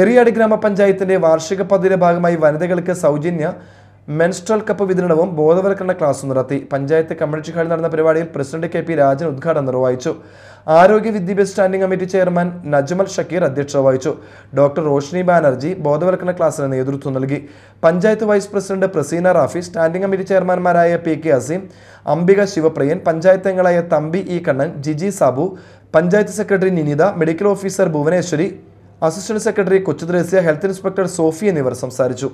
എറിയാട് ഗ്രാമപഞ്ചായത്തിന്റെ വാർഷിക പദ്ധതിയുടെ ഭാഗമായി വനിതകൾക്ക് സൗജന്യ മെൻസ്ട്രൽ കപ്പ് വിതരണവും ബോധവൽക്കരണ ക്ലാസും നടത്തി പഞ്ചായത്ത് കമ്മ്യൂണിറ്റി ഹാളിൽ നടന്ന പരിപാടിയിൽ പ്രസിഡന്റ് കെ പി രാജൻ ഉദ്ഘാടനം നിർവഹിച്ചു ആരോഗ്യ വിദ്യാഭ്യാസ standing committee chairman Najmal Shakeer അധ്യക്ഷത വഹിച്ചു ഡോക്ടർ റോഷ്നി ബാനർജി ബോധവൽക്കരണ ക്ലാസ്സിന് നേതൃത്വം നൽകി panchayat vice president Praseena Rafi standing committee ചെയർമാൻമാരായ പി കെ അസീം അംബിക ശിവപ്രിയൻ പഞ്ചായത്ത് അംഗങ്ങളായ Thampi E Kannan Jiji Sabu panchayat secretary Ninitha medical officer Bhuvaneswari assistant secretary Kochuthresia health inspector Sophy എന്നിവർ സംസാരിച്ചു